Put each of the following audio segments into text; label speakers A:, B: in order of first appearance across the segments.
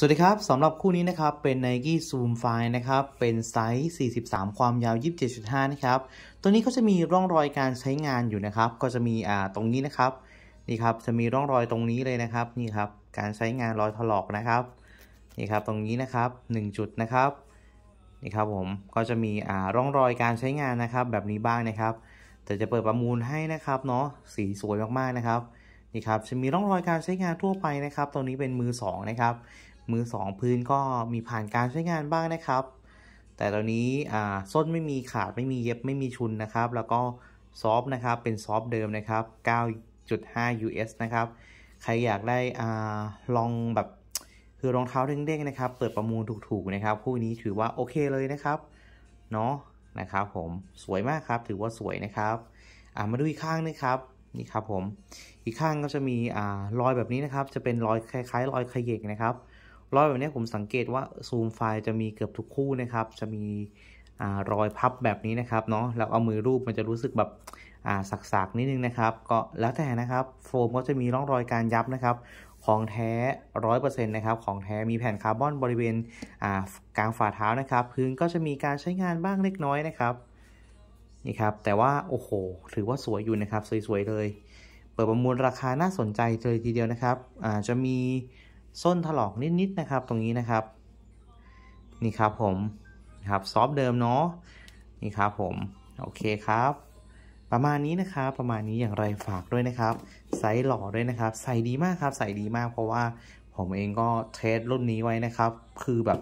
A: สวัสดีครับสำหรับคู่นี้นะครับเป็น Nike Zoom 5นะครับเป็นไซส์ 43 ความยาว 27.5นะครับตัวนี้ก็จะมีร่องรอยการใช้งานอยู่นะครับ ก็จะมีอ่าตรงนี้นะครับนี่ครับจะมีร่องรอยตรงนี้เลยนะครับนี่ครับการใช้งานรอยถลอกนะครับนี่ครับ ตรงนี้นะครับ 1 จุดนะครับนี่ครับผมก็จะมีอ่าร่องรอยการใช้งานนะครับแบบนี้บ้างนะครับ แต่จะเปิดประมูลให้นะครับเนาะสีสวยมากๆนะครับนี่ครับ จะมีร่องรอยการใช้งานทั่วไปนะครับตัวนี้เป็นมือ 2 นะครับมือสองพื้นก็มีผ่านการใช้งานบ้างนะครับ แต่ตอนนี้ส้นไม่มีขาดไม่มีเย็บไม่มีชุนนะครับ แล้วก็ซอฟนะครับเป็นซอฟเดิมนะครับ9.5 US นะครับ ใครอยากได้อลองแบบคือรองเท้าเด้งๆนะครับเปิดประมูลถูกๆนะครับคู่นี้ถือว่าโอเคเลยนะครับเนาะนะครับผมสวยมากครับถือว่าสวยนะครับมาดูอีกข้างนะครับนี่ครับผมอีกข้างก็จะมีอ่ารอยแบบนี้นะครับ จะเป็นรอยคล้ายๆรอยขยเกนะครับรอยแบบนี้ผมสังเกตว่าซูมไฟล์จะมีเกือบทุกคู่นะครับ จะมีรอยพับแบบนี้นะครับเนาะแล้วเอามือรูปมันจะรู้สึกแบบสักๆนิดนึงนะครับก็แล้วแต่นะครับ โฟมก็จะมีร่องรอยการยับนะครับ ของแท้ร้อยเปอร์เซ็นต์นะครับ ของแท้มีแผ่นคาร์บอนบริเวณกลางฝ่าเท้านะครับ พื้นก็จะมีการใช้งานบ้างเล็กน้อยนะครับนี่ครับแต่ว่าโอ้โหถือว่าสวยอยู่นะครับสวยๆเลย เปิดประมูลราคาน่าสนใจเลยทีเดียวนะครับอาจะมีส้นถลอกนิดๆนะครับตรงนี้นะครับ นี่ครับผมครับซอฟเดิมเนาะนี่ครับ ผมโอเคครับ ประมาณนี้นะครับประมาณนี้อย่างไรฝากด้วยนะครับไซส์หล่อด้วยนะครับ ใส่ดีมากครับใส่ดีมากเพราะว่าผมเองก็เทสรุ่นนี้ไว้นะครับ คือแบบ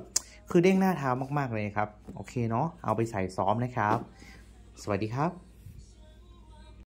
A: คือเด้งหน้าเท้ามากๆเลยครับโอเคเนาะเอาไปใส่ซ้อมนะครับ สวัสดีครับ